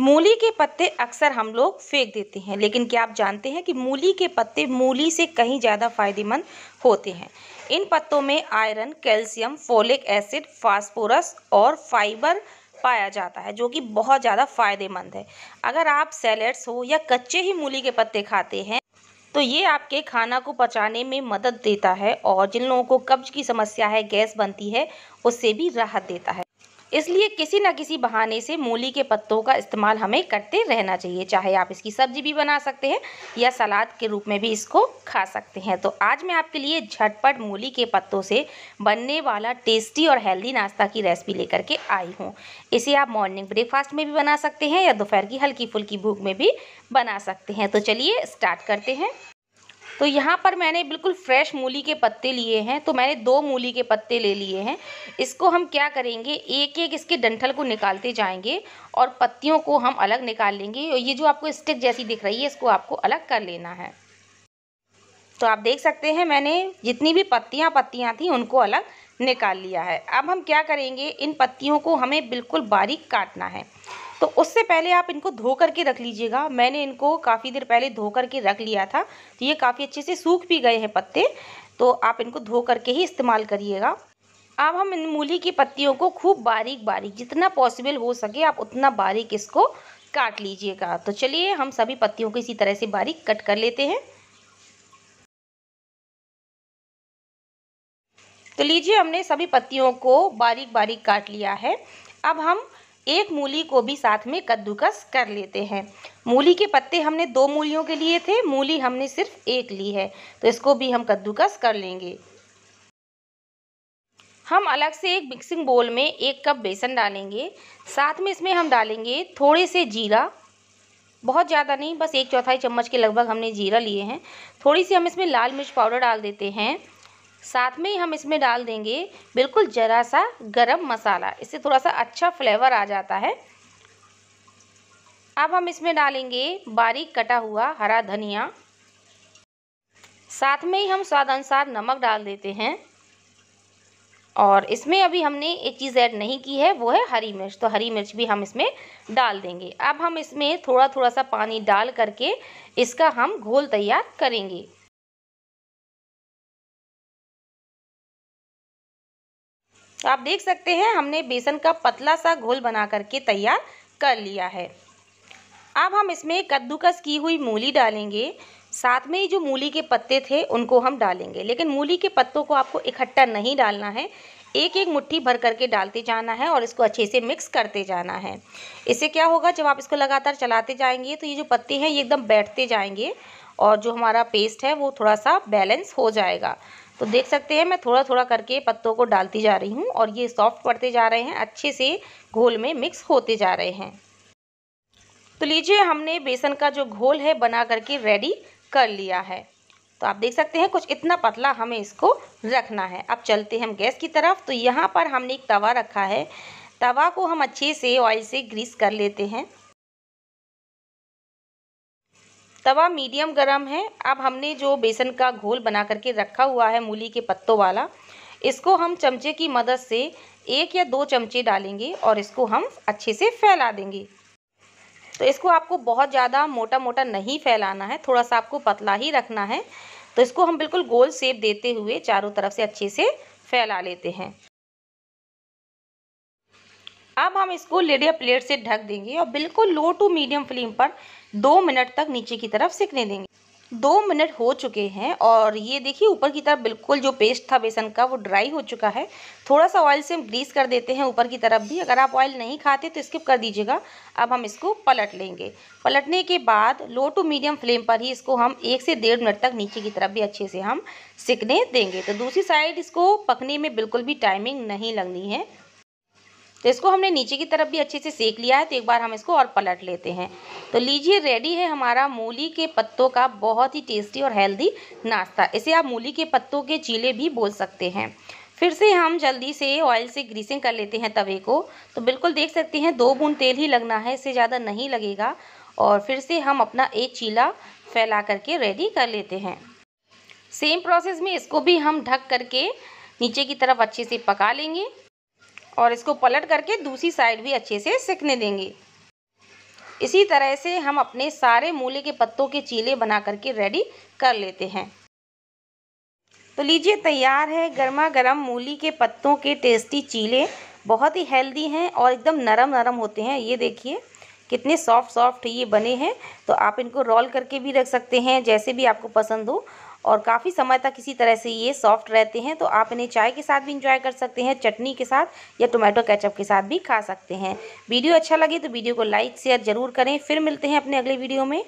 मूली के पत्ते अक्सर हम लोग फेंक देते हैं लेकिन क्या आप जानते हैं कि मूली के पत्ते मूली से कहीं ज़्यादा फायदेमंद होते हैं इन पत्तों में iron calcium folic acid phosphorus और फाइबर पाया जाता है जो कि बहुत ज़्यादा फायदेमंद है अगर आप सैलेड्स हो या कच्चे ही मूली के पत्ते खाते हैं तो ये आपके खाना को पचाने में मदद देता है और जिन लोगों को कब्ज की समस्या है गैस बनती है उससे भी राहत देता है इसलिए किसी न किसी बहाने से मूली के पत्तों का इस्तेमाल हमें करते रहना चाहिए चाहे आप इसकी सब्जी भी बना सकते हैं या सलाद के रूप में भी इसको खा सकते हैं तो आज मैं आपके लिए झटपट मूली के पत्तों से बनने वाला टेस्टी और हेल्दी नाश्ता की रेसिपी लेकर के आई हूँ इसे आप मॉर्निंग ब्रेकफास्ट में भी बना सकते हैं या दोपहर की हल्की फुल्की भूख में भी बना सकते हैं तो चलिए स्टार्ट करते हैं तो यहाँ पर मैंने बिल्कुल फ्रेश मूली के पत्ते लिए हैं तो मैंने दो मूली के पत्ते ले लिए हैं इसको हम क्या करेंगे एक एक इसके डंठल को निकालते जाएंगे और पत्तियों को हम अलग निकाल लेंगे और ये जो आपको स्टिक जैसी दिख रही है इसको आपको अलग कर लेना है तो आप देख सकते हैं मैंने जितनी भी पत्तियाँ पत्तियाँ थी उनको अलग निकाल लिया है अब हम क्या करेंगे इन पत्तियों को हमें बिल्कुल बारीक काटना है तो उससे पहले आप इनको धो करके रख लीजिएगा मैंने इनको काफ़ी देर पहले धो करके रख लिया था तो ये काफ़ी अच्छे से सूख भी गए हैं पत्ते तो आप इनको धो करके ही इस्तेमाल करिएगा अब हम इन मूली की पत्तियों को खूब बारीक बारीक जितना पॉसिबल हो सके आप उतना बारीक इसको काट लीजिएगा तो चलिए हम सभी पत्तियों को इसी तरह से बारीक कट कर लेते हैं तो लीजिए हमने सभी पत्तियों को बारीक बारीक काट लिया है अब हम एक मूली को भी साथ में कद्दूकस कर लेते हैं मूली के पत्ते हमने दो मूलियों के लिए थे मूली हमने सिर्फ एक ली है तो इसको भी हम कद्दूकस कर लेंगे हम अलग से एक मिक्सिंग बोल में एक कप बेसन डालेंगे साथ में इसमें हम डालेंगे थोड़े से जीरा बहुत ज़्यादा नहीं बस एक चौथाई चम्मच के लगभग हमने जीरा लिए हैं थोड़ी सी हम इसमें लाल मिर्च पाउडर डाल देते हैं साथ में ही हम इसमें डाल देंगे बिल्कुल ज़रा सा गरम मसाला इससे थोड़ा सा अच्छा फ्लेवर आ जाता है अब हम इसमें डालेंगे बारीक कटा हुआ हरा धनिया साथ में ही हम स्वाद अनुसार नमक डाल देते हैं और इसमें अभी हमने एक चीज़ ऐड नहीं की है वो है हरी मिर्च तो हरी मिर्च भी हम इसमें डाल देंगे अब हम इसमें थोड़ा थोड़ा सा पानी डाल करके इसका हम घोल तैयार करेंगे तो आप देख सकते हैं हमने बेसन का पतला सा घोल बना करके तैयार कर लिया है अब हम इसमें कद्दूकस की हुई मूली डालेंगे साथ में ही जो मूली के पत्ते थे उनको हम डालेंगे लेकिन मूली के पत्तों को आपको इकट्ठा नहीं डालना है एक एक मुट्ठी भर करके डालते जाना है और इसको अच्छे से मिक्स करते जाना है इससे क्या होगा जब आप इसको लगातार चलाते जाएंगे तो ये जो पत्ते हैं ये एकदम बैठते जाएंगे और जो हमारा पेस्ट है वो थोड़ा सा बैलेंस हो जाएगा तो देख सकते हैं मैं थोड़ा थोड़ा करके पत्तों को डालती जा रही हूँ और ये सॉफ्ट पड़ते जा रहे हैं अच्छे से घोल में मिक्स होते जा रहे हैं तो लीजिए हमने बेसन का जो घोल है बना करके रेडी कर लिया है तो आप देख सकते हैं कुछ इतना पतला हमें इसको रखना है अब चलते हैं हम गैस की तरफ तो यहाँ पर हमने एक तवा रखा है तवा को हम अच्छे से ऑयल से ग्रीस कर लेते हैं तवा मीडियम गरम है अब हमने जो बेसन का घोल बना करके रखा हुआ है मूली के पत्तों वाला इसको हम चमचे की मदद से एक या दो चमचे डालेंगे और इसको हम अच्छे से फैला देंगे तो इसको आपको बहुत ज़्यादा मोटा मोटा नहीं फैलाना है थोड़ा सा आपको पतला ही रखना है तो इसको हम बिल्कुल गोल सेप देते हुए चारों तरफ से अच्छे से फैला लेते हैं अब हम इसको लेड प्लेट से ढक देंगे और बिल्कुल लो टू मीडियम फ्लेम पर दो मिनट तक नीचे की तरफ सेकने देंगे दो मिनट हो चुके हैं और ये देखिए ऊपर की तरफ बिल्कुल जो पेस्ट था बेसन का वो ड्राई हो चुका है थोड़ा सा ऑयल से हम ग्रीस कर देते हैं ऊपर की तरफ भी अगर आप ऑयल नहीं खाते तो स्किप कर दीजिएगा अब हम इसको पलट लेंगे पलटने के बाद लो टू मीडियम फ्लेम पर ही इसको हम एक से डेढ़ मिनट तक नीचे की तरफ भी अच्छे से हम सिकने देंगे तो दूसरी साइड इसको पकने में बिल्कुल भी टाइमिंग नहीं लगनी है तो इसको हमने नीचे की तरफ भी अच्छे से सेक लिया है तो एक बार हम इसको और पलट लेते हैं तो लीजिए रेडी है हमारा मूली के पत्तों का बहुत ही टेस्टी और हेल्दी नाश्ता इसे आप मूली के पत्तों के चीले भी बोल सकते हैं फिर से हम जल्दी से ऑयल से ग्रीसिंग कर लेते हैं तवे को तो बिल्कुल देख सकते हैं दो बूंद तेल ही लगना है इससे ज़्यादा नहीं लगेगा और फिर से हम अपना एक चीला फैला करके रेडी कर लेते हैं सेम प्रोसेस में इसको भी हम ढक करके नीचे की तरफ अच्छे से पका लेंगे और इसको पलट करके दूसरी साइड भी अच्छे से सिकने देंगे इसी तरह से हम अपने सारे मूले के पत्तों के चीले बना करके रेडी कर लेते हैं तो लीजिए तैयार है गर्मा गर्म मूली के पत्तों के टेस्टी चीले बहुत ही हेल्दी हैं और एकदम नरम नरम होते हैं ये देखिए कितने सॉफ्ट सॉफ्ट ये बने हैं तो आप इनको रोल करके भी रख सकते हैं जैसे भी आपको पसंद हो और काफ़ी समय तक इसी तरह से ये सॉफ्ट रहते हैं तो आप इन्हें चाय के साथ भी इंजॉय कर सकते हैं चटनी के साथ या टोमेटो केचप के साथ भी खा सकते हैं वीडियो अच्छा लगे तो वीडियो को लाइक शेयर ज़रूर करें फिर मिलते हैं अपने अगले वीडियो में